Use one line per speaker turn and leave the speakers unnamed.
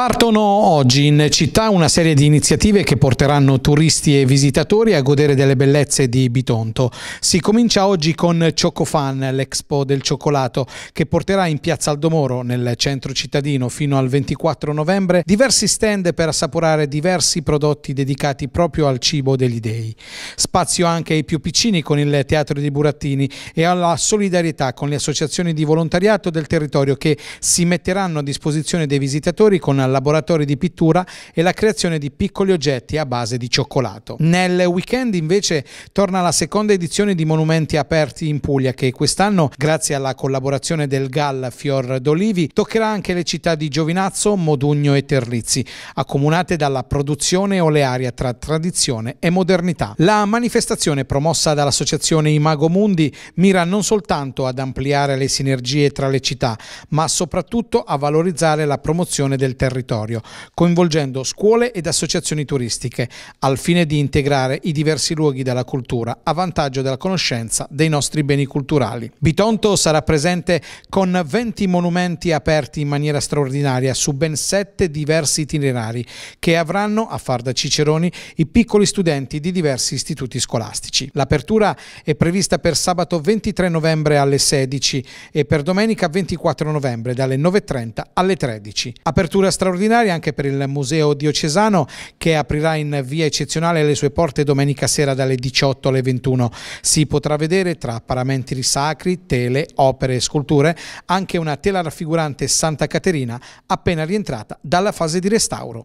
Partono oggi in città una serie di iniziative che porteranno turisti e visitatori a godere delle bellezze di Bitonto. Si comincia oggi con Ciocofan, l'Expo del cioccolato, che porterà in Piazza Aldomoro, nel centro cittadino, fino al 24 novembre, diversi stand per assaporare diversi prodotti dedicati proprio al cibo degli dei. Spazio anche ai più piccini con il Teatro di Burattini e alla solidarietà con le associazioni di volontariato del territorio che si metteranno a disposizione dei visitatori con la laboratori di pittura e la creazione di piccoli oggetti a base di cioccolato. Nel weekend invece torna la seconda edizione di Monumenti Aperti in Puglia che quest'anno, grazie alla collaborazione del GAL Fior d'Olivi, toccherà anche le città di Giovinazzo, Modugno e Terlizzi, accomunate dalla produzione olearia tra tradizione e modernità. La manifestazione promossa dall'associazione Imago Mundi mira non soltanto ad ampliare le sinergie tra le città, ma soprattutto a valorizzare la promozione del territorio territorio, coinvolgendo scuole ed associazioni turistiche, al fine di integrare i diversi luoghi della cultura a vantaggio della conoscenza dei nostri beni culturali. Bitonto sarà presente con 20 monumenti aperti in maniera straordinaria su ben 7 diversi itinerari che avranno, a far da Ciceroni, i piccoli studenti di diversi istituti scolastici. L'apertura è prevista per sabato 23 novembre alle 16 e per domenica 24 novembre dalle 9.30 alle 13. Apertura straordinaria straordinaria anche per il Museo Diocesano che aprirà in via eccezionale le sue porte domenica sera dalle 18 alle 21. Si potrà vedere tra paramenti sacri, tele, opere e sculture anche una tela raffigurante Santa Caterina appena rientrata dalla fase di restauro.